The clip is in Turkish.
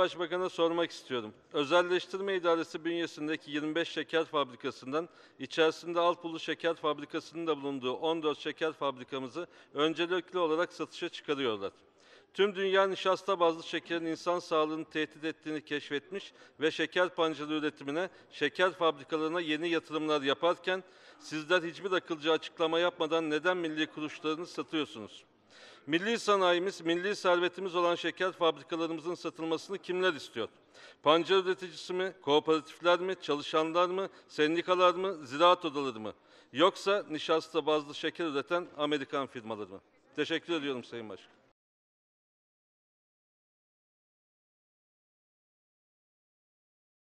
Başbakan'a sormak istiyorum. Özelleştirme İdaresi bünyesindeki 25 şeker fabrikasından içerisinde Alpulu Şeker Fabrikası'nın da bulunduğu 14 şeker fabrikamızı öncelikli olarak satışa çıkarıyorlar. Tüm dünya nişasta bazlı şekerin insan sağlığını tehdit ettiğini keşfetmiş ve şeker pancarı üretimine, şeker fabrikalarına yeni yatırımlar yaparken sizler hiçbir akılcı açıklama yapmadan neden milli kuruluşlarını satıyorsunuz? Milli sanayimiz, milli servetimiz olan şeker fabrikalarımızın satılmasını kimler istiyor? Pancar üreticisi mi, kooperatifler mi, çalışanlar mı, sendikalar mı, ziraat odaları mı? Yoksa nişasta bazlı şeker üreten Amerikan firmaları mı? Teşekkür ediyorum Sayın Başkan.